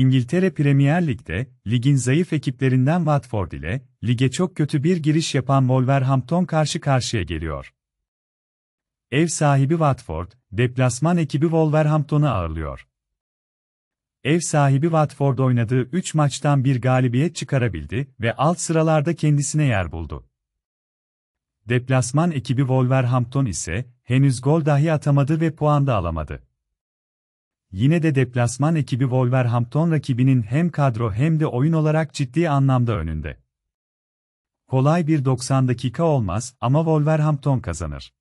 İngiltere Premier Lig'de, ligin zayıf ekiplerinden Watford ile, lige çok kötü bir giriş yapan Wolverhampton karşı karşıya geliyor. Ev sahibi Watford, deplasman ekibi Wolverhampton'u ağırlıyor. Ev sahibi Watford oynadığı 3 maçtan bir galibiyet çıkarabildi ve alt sıralarda kendisine yer buldu. Deplasman ekibi Wolverhampton ise henüz gol dahi atamadı ve puan da alamadı. Yine de deplasman ekibi Wolverhampton rakibinin hem kadro hem de oyun olarak ciddi anlamda önünde. Kolay bir 90 dakika olmaz ama Wolverhampton kazanır.